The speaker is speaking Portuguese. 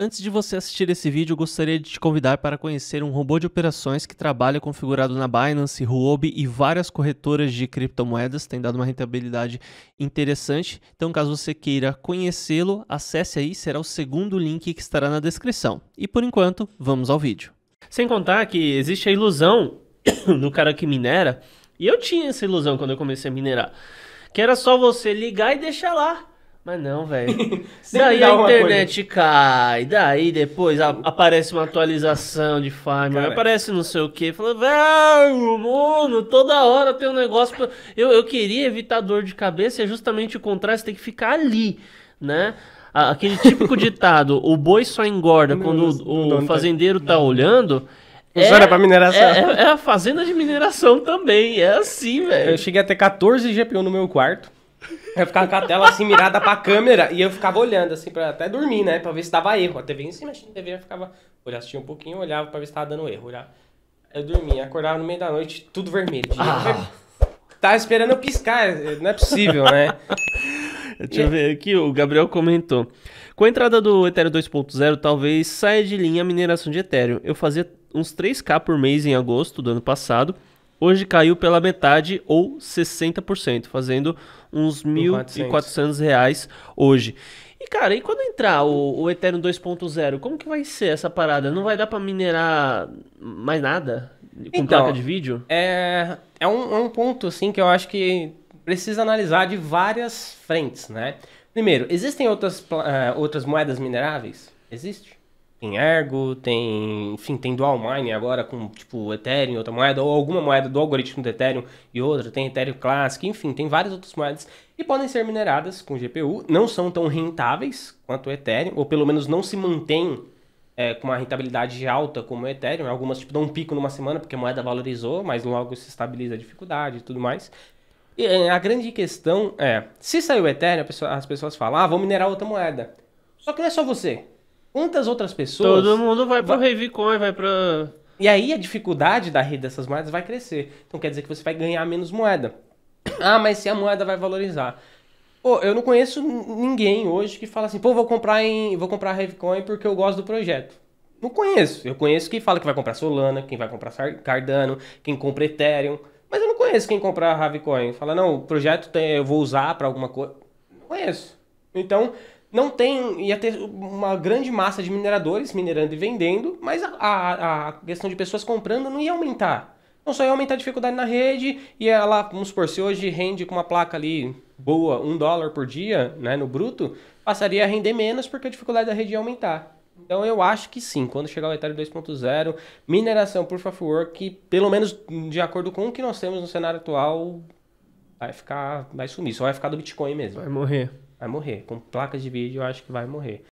Antes de você assistir esse vídeo, gostaria de te convidar para conhecer um robô de operações que trabalha configurado na Binance, Huobi e várias corretoras de criptomoedas, tem dado uma rentabilidade interessante. Então, caso você queira conhecê-lo, acesse aí, será o segundo link que estará na descrição. E por enquanto, vamos ao vídeo. Sem contar que existe a ilusão no cara que minera, e eu tinha essa ilusão quando eu comecei a minerar, que era só você ligar e deixar lá. Mas não, velho. daí a internet coisa. cai, daí depois a, aparece uma atualização de farm, aparece não sei o que, fala, velho, mano, toda hora tem um negócio. Pra... Eu, eu queria evitar dor de cabeça, é justamente o contrário, você tem que ficar ali, né? Aquele típico ditado, o boi só engorda quando o, o fazendeiro tá olhando. É, olha pra mineração. É, é, é, a fazenda de mineração também, é assim, velho. Eu cheguei a ter 14 GPU no meu quarto. Eu ficava com a tela assim mirada pra câmera e eu ficava olhando, assim, pra até dormir, né? Pra ver se dava erro. A TV em cima, a TV eu ficava. Olhava, assistia um pouquinho, olhava pra ver se tava dando erro. Olhava. Eu dormia, acordava no meio da noite, tudo vermelho. Ah. Tava esperando eu piscar, eh, não é possível, né? Deixa eu ver aqui, o Gabriel comentou. Com a entrada do Ethereum 2.0, talvez saia de linha a mineração de Ethereum. Eu fazia uns 3K por mês em agosto do ano passado Hoje caiu pela metade ou 60%, fazendo uns R$ 1.400 hoje. E cara, e quando entrar o, o Ethereum 2.0, como que vai ser essa parada? Não vai dar para minerar mais nada com então, placa de vídeo? É, é um, é um ponto assim que eu acho que precisa analisar de várias frentes, né? Primeiro, existem outras, uh, outras moedas mineráveis? Existe. Tem Ergo, tem. Enfim, tem Dual Mining agora com, tipo, Ethereum, outra moeda, ou alguma moeda do algoritmo do Ethereum e outra, tem Ethereum Classic, enfim, tem várias outras moedas e podem ser mineradas com GPU. Não são tão rentáveis quanto o Ethereum, ou pelo menos não se mantém é, com uma rentabilidade alta como o Ethereum. Algumas, tipo, dão um pico numa semana porque a moeda valorizou, mas logo se estabiliza a dificuldade e tudo mais. E é, a grande questão é: se sair o Ethereum, as pessoas falam, ah, vou minerar outra moeda. Só que não é só você. Quantas outras pessoas. Todo mundo vai para o vai... vai para. E aí a dificuldade da rede dessas moedas vai crescer. Então quer dizer que você vai ganhar menos moeda. Ah, mas se a moeda vai valorizar. Pô, eu não conheço ninguém hoje que fala assim, pô, vou comprar em, vou comprar Revcoin porque eu gosto do projeto. Não conheço. Eu conheço quem fala que vai comprar Solana, quem vai comprar Cardano, quem compra Ethereum, mas eu não conheço quem compra Ravecoin. Fala, não, o projeto tem, eu vou usar para alguma coisa. Não conheço. Então, não tem ia ter uma grande massa de mineradores minerando e vendendo, mas a, a, a, questão de pessoas comprando não ia aumentar. Não só ia aumentar a dificuldade na rede, e ela, vamos supor, se hoje rende com uma placa ali boa, um dólar por dia, né, no bruto, passaria a render menos porque a dificuldade da rede ia aumentar. Então eu acho que sim, quando chegar o Ethereum 2.0, mineração por Fathwork, pelo menos de acordo com o que nós temos no cenário atual, vai ficar, vai sumir, só vai ficar do Bitcoin mesmo. Vai morrer. Vai morrer. Com placas de vídeo, eu acho que vai morrer.